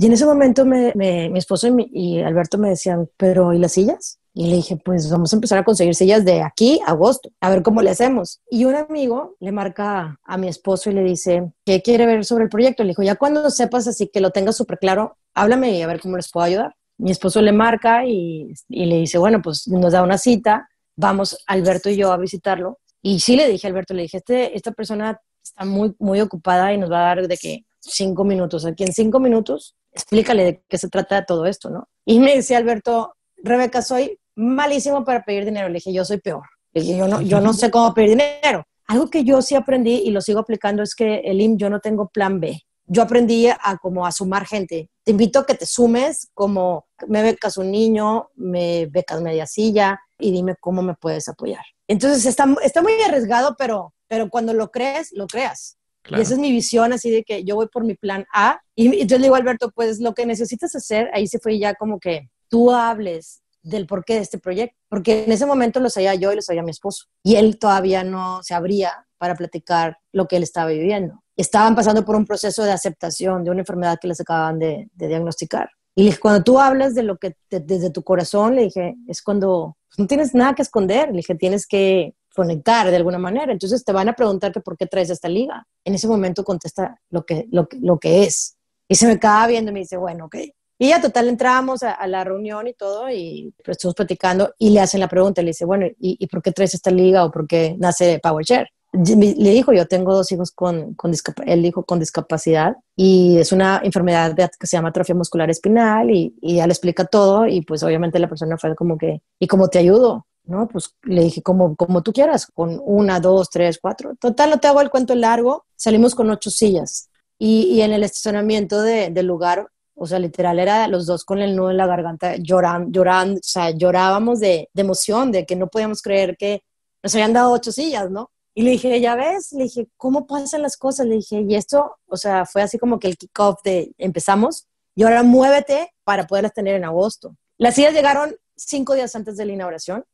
Y en ese momento mi esposo y, Alberto me decían, pero ¿y las sillas? Y le dije, pues vamos a empezar a conseguir sillas de aquí a agosto, a ver cómo le hacemos. Y un amigo le marca a mi esposo y le dice, ¿qué quiere ver sobre el proyecto? Le dijo, ya cuando sepas así que lo tengas súper claro, háblame y a ver cómo les puedo ayudar. Mi esposo le marca y, y le dice, bueno, pues nos da una cita, vamos Alberto y yo a visitarlo. Y sí le dije a Alberto, le dije, este, esta persona está muy, muy ocupada y nos va a dar de que cinco minutos. Aquí en cinco minutos explícale de qué se trata todo esto, ¿no? Y me decía Alberto, Rebeca, soy malísimo para pedir dinero. Le dije, yo soy peor. Le dije, yo no, sé cómo pedir dinero. Algo que yo sí aprendí y lo sigo aplicando es que el IM, yo no tengo plan B. Yo aprendí a como a sumar gente. Te invito a que te sumes, como me becas un niño, me becas media silla y dime cómo me puedes apoyar. Entonces está, está muy arriesgado, pero, pero cuando lo crees, lo creas. Y esa es mi visión, así de que yo voy por mi plan A. Y yo le digo, Alberto, pues lo que necesitas hacer, ahí se fue ya como que tú hables del porqué de este proyecto, porque en ese momento lo sabía yo y lo sabía mi esposo, y él todavía no se abría para platicar lo que él estaba viviendo. Estaban pasando por un proceso de aceptación de una enfermedad que les acababan de, diagnosticar. Y dije, cuando tú hablas de lo que desde tu corazón, le dije, es cuando pues, no tienes nada que esconder, le dije, tienes que conectar de alguna manera. Entonces te van a preguntar que por qué traes esta liga. En ese momento contesta lo que, lo, lo que es. Y se me acaba viendo y me dice, bueno, ok. Y ya total entramos a, la reunión y todo y pues, estuvimos platicando y le hacen la pregunta, le dice, bueno, ¿y, por qué traes esta liga o por qué nace PowerShare? Le dijo, yo tengo dos hijos con, con, él dijo, con discapacidad y es una enfermedad que se llama atrofia muscular espinal y, y ya le explica todo y pues obviamente la persona fue como que, ¿y cómo te ayudo? ¿no? Pues le dije, como, como tú quieras, con una, dos, tres, cuatro. Total, no te hago el cuento largo, salimos con ocho sillas. Y, y en el estacionamiento de, del lugar, o sea, literal, era los dos con el nudo en la garganta, llorando, llorando, o sea, llorábamos de, de emoción, de que no podíamos creer que nos habían dado ocho sillas, ¿no? Y le dije, ya ves, le dije, ¿cómo pasan las cosas? Le dije, y esto, o sea, fue así como que el kickoff de empezamos y ahora muévete para poderlas tener en agosto. Las sillas llegaron cinco días antes de la inauguración